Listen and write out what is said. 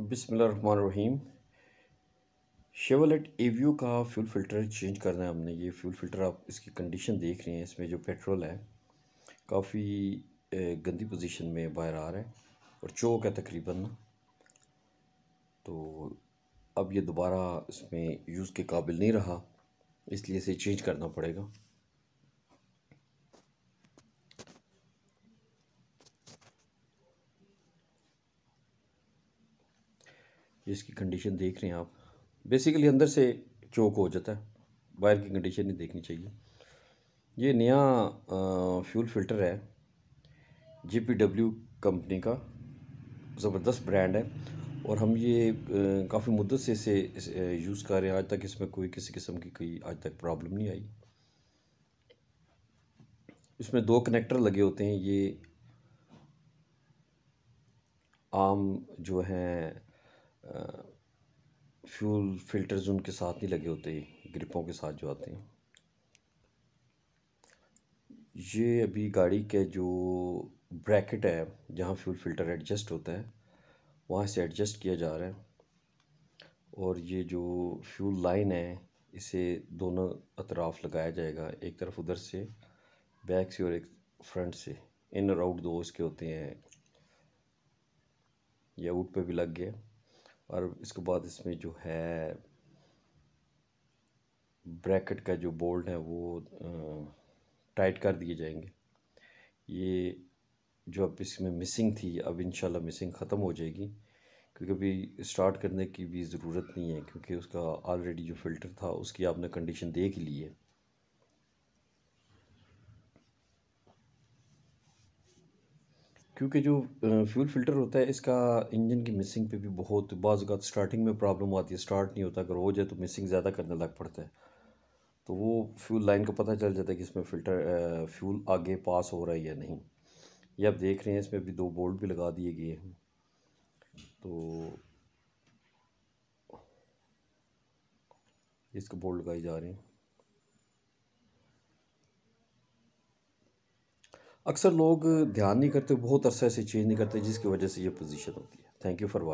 बिसमीम शेवलेट एवीओ का fuel filter change करना है हमने ये फ्यूल फ़िल्टर आप इसकी कंडीशन देख रहे हैं इसमें जो पेट्रोल है काफ़ी गंदी पोजीशन में बाहर आ रहा है और चौक है तकरीबन तो अब ये दोबारा इसमें यूज़ के काबिल नहीं रहा इसलिए इसे चेंज करना पड़ेगा जिसकी कंडीशन देख रहे हैं आप बेसिकली अंदर से चौक हो जाता है वायर की कंडीशन नहीं देखनी चाहिए ये नया फ्यूल फिल्टर है जे पी डब्ल्यू कंपनी का ज़बरदस्त ब्रांड है और हम ये काफ़ी मुद्दत से इसे यूज़ कर रहे हैं आज तक इसमें कोई किसी किस्म की कोई आज तक प्रॉब्लम नहीं आई इसमें दो कनेक्टर लगे होते हैं ये आम जो हैं फ्यूल फिल्टर्स उनके साथ नहीं लगे होते ग्रिपों के साथ जो आते हैं ये अभी गाड़ी के जो ब्रैकेट है जहाँ फ्यूल फिल्टर एडजस्ट होता है वहाँ से एडजस्ट किया जा रहा है और ये जो फ्यूल लाइन है इसे दोनों अतराफ लगाया जाएगा एक तरफ उधर से बैक से और एक फ्रंट से इन और आउट दो इसके होते हैं ये आउट पे भी लग गया और इसके बाद इसमें जो है ब्रैकेट का जो बोल्ट है वो टाइट कर दिए जाएंगे ये जो अब इसमें मिसिंग थी अब इंशाल्लाह मिसिंग ख़त्म हो जाएगी क्योंकि अभी स्टार्ट करने की भी ज़रूरत नहीं है क्योंकि उसका ऑलरेडी जो फ़िल्टर था उसकी आपने कंडीशन देख ली है क्योंकि जो फ्यूल फ़िल्टर होता है इसका इंजन की मिसिंग पे भी बहुत बाज़ स्टार्टिंग में प्रॉब्लम आती है स्टार्ट नहीं होता अगर हो जाए तो मिसिंग ज़्यादा करने लग पड़ता है तो वो फ्यूल लाइन का पता चल जाता है कि इसमें फ़िल्टर फ्यूल आगे पास हो रहा है या नहीं ये आप देख रहे हैं इसमें अभी दो बोल्ट भी लगा दिए गए हैं तो इसको बोल्ट लगाए जा रहे हैं अक्सर लोग ध्यान नहीं करते बहुत अरसा ऐसे चीज़ नहीं करते जिसकी वजह से ये पोजीशन होती है थैंक यू फॉर वॉचिंग